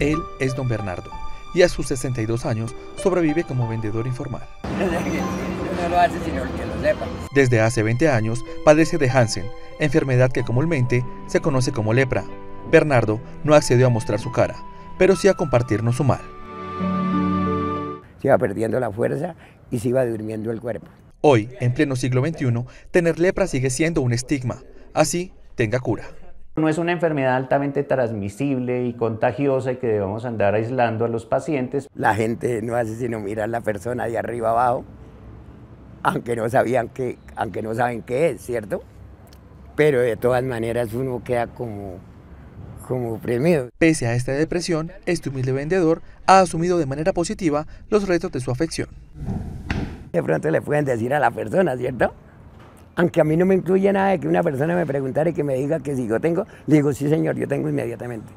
Él es don Bernardo y a sus 62 años sobrevive como vendedor informal. Desde hace 20 años padece de Hansen, enfermedad que comúnmente se conoce como lepra. Bernardo no accedió a mostrar su cara, pero sí a compartirnos su mal. perdiendo la fuerza y se iba durmiendo el cuerpo. Hoy, en pleno siglo XXI, tener lepra sigue siendo un estigma. Así, tenga cura. No es una enfermedad altamente transmisible y contagiosa y que debemos andar aislando a los pacientes. La gente no hace sino mirar a la persona de arriba abajo, aunque no sabían que, aunque no saben qué es, ¿cierto? Pero de todas maneras uno queda como como Pese a esta depresión, este humilde vendedor ha asumido de manera positiva los retos de su afección. De pronto le pueden decir a la persona, ¿cierto? aunque a mí no me incluye nada de que una persona me preguntara y que me diga que si yo tengo, le digo, sí señor, yo tengo inmediatamente.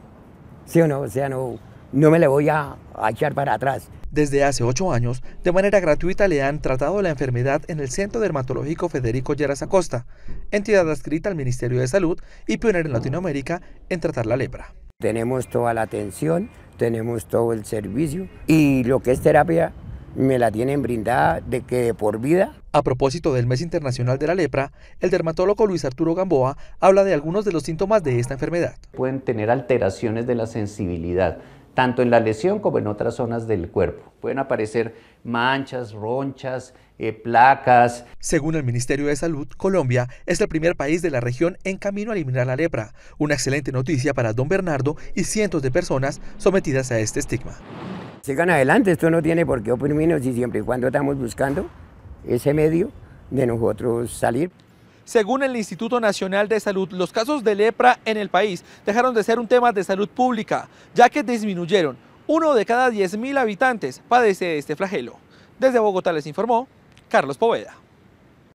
¿Sí o no? O sea, no, no me le voy a, a echar para atrás. Desde hace ocho años, de manera gratuita le han tratado la enfermedad en el Centro Dermatológico Federico Lleras Acosta, entidad adscrita al Ministerio de Salud y pionera en Latinoamérica en tratar la lepra. Tenemos toda la atención, tenemos todo el servicio y lo que es terapia me la tienen brindada de que por vida. A propósito del Mes Internacional de la Lepra, el dermatólogo Luis Arturo Gamboa habla de algunos de los síntomas de esta enfermedad. Pueden tener alteraciones de la sensibilidad, tanto en la lesión como en otras zonas del cuerpo. Pueden aparecer manchas, ronchas, eh, placas. Según el Ministerio de Salud, Colombia es el primer país de la región en camino a eliminar la lepra, una excelente noticia para don Bernardo y cientos de personas sometidas a este estigma. Sigan adelante, esto no tiene por qué oprimirnos y siempre y cuando estamos buscando ese medio de nosotros salir. Según el Instituto Nacional de Salud, los casos de lepra en el país dejaron de ser un tema de salud pública, ya que disminuyeron. Uno de cada 10.000 habitantes padece este flagelo. Desde Bogotá les informó Carlos Poveda.